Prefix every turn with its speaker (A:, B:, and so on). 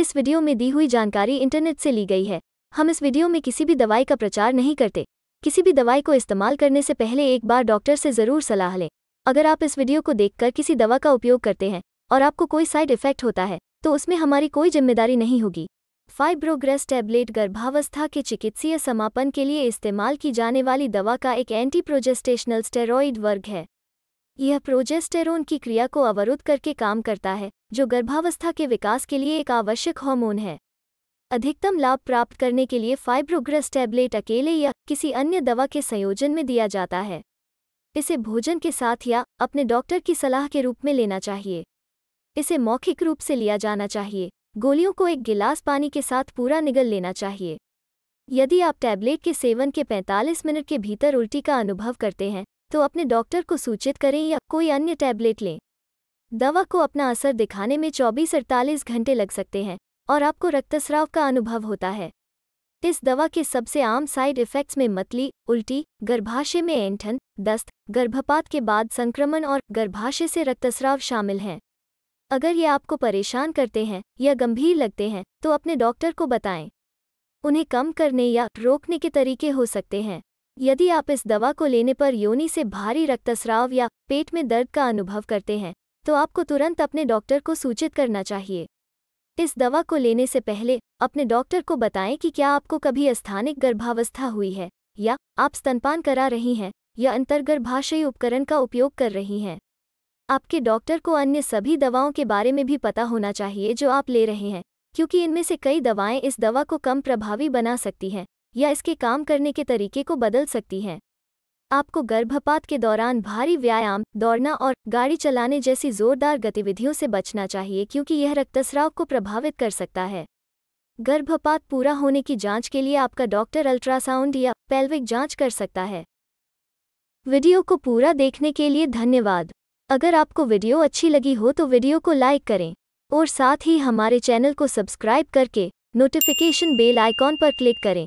A: इस वीडियो में दी हुई जानकारी इंटरनेट से ली गई है हम इस वीडियो में किसी भी दवाई का प्रचार नहीं करते किसी भी दवाई को इस्तेमाल करने से पहले एक बार डॉक्टर से ज़रूर सलाह लें अगर आप इस वीडियो को देखकर किसी दवा का उपयोग करते हैं और आपको कोई साइड इफेक्ट होता है तो उसमें हमारी कोई जिम्मेदारी नहीं होगी फाइब्रोग्रेस टैबलेट गर्भावस्था के चिकित्सीय समापन के लिए इस्तेमाल की जाने वाली दवा का एक एंटी प्रोजेस्टेशनल स्टेरॉइड वर्ग है यह प्रोजेस्टेरोन की क्रिया को अवरुद्ध करके काम करता है जो गर्भावस्था के विकास के लिए एक आवश्यक हार्मोन है अधिकतम लाभ प्राप्त करने के लिए फाइब्रोग्रस टैबलेट अकेले या किसी अन्य दवा के संयोजन में दिया जाता है इसे भोजन के साथ या अपने डॉक्टर की सलाह के रूप में लेना चाहिए इसे मौखिक रूप से लिया जाना चाहिए गोलियों को एक गिलास पानी के साथ पूरा निगल लेना चाहिए यदि आप टैबलेट के सेवन के 45 मिनट के भीतर उल्टी का अनुभव करते हैं तो अपने डॉक्टर को सूचित करें या कोई अन्य टैबलेट लें दवा को अपना असर दिखाने में चौबीस अड़तालीस घंटे लग सकते हैं और आपको रक्तस्राव का अनुभव होता है इस दवा के सबसे आम साइड इफ़ेक्ट्स में मतली उल्टी गर्भाशय में एंठन दस्त गर्भपात के बाद संक्रमण और गर्भाशय से रक्तस्राव शामिल हैं अगर ये आपको परेशान करते हैं या गंभीर लगते हैं तो अपने डॉक्टर को बताएं उन्हें कम करने या रोकने के तरीके हो सकते हैं यदि आप इस दवा को लेने पर योनि से भारी रक्तस्राव या पेट में दर्द का अनुभव करते हैं तो आपको तुरंत अपने डॉक्टर को सूचित करना चाहिए इस दवा को लेने से पहले अपने डॉक्टर को बताएं कि क्या आपको कभी स्थानिक गर्भावस्था हुई है या आप स्तनपान करा रही हैं या अंतर्गर्भाशयी उपकरण का उपयोग कर रही हैं आपके डॉक्टर को अन्य सभी दवाओं के बारे में भी पता होना चाहिए जो आप ले रहे हैं क्योंकि इनमें से कई दवाएं इस दवा को कम प्रभावी बना सकती हैं या इसके काम करने के तरीके को बदल सकती हैं आपको गर्भपात के दौरान भारी व्यायाम दौड़ना और गाड़ी चलाने जैसी जोरदार गतिविधियों से बचना चाहिए क्योंकि यह रक्तस्राव को प्रभावित कर सकता है गर्भपात पूरा होने की जांच के लिए आपका डॉक्टर अल्ट्रासाउंड या पेल्विक जांच कर सकता है वीडियो को पूरा देखने के लिए धन्यवाद अगर आपको वीडियो अच्छी लगी हो तो वीडियो को लाइक करें और साथ ही हमारे चैनल को सब्सक्राइब करके नोटिफिकेशन बेल आइकॉन पर क्लिक करें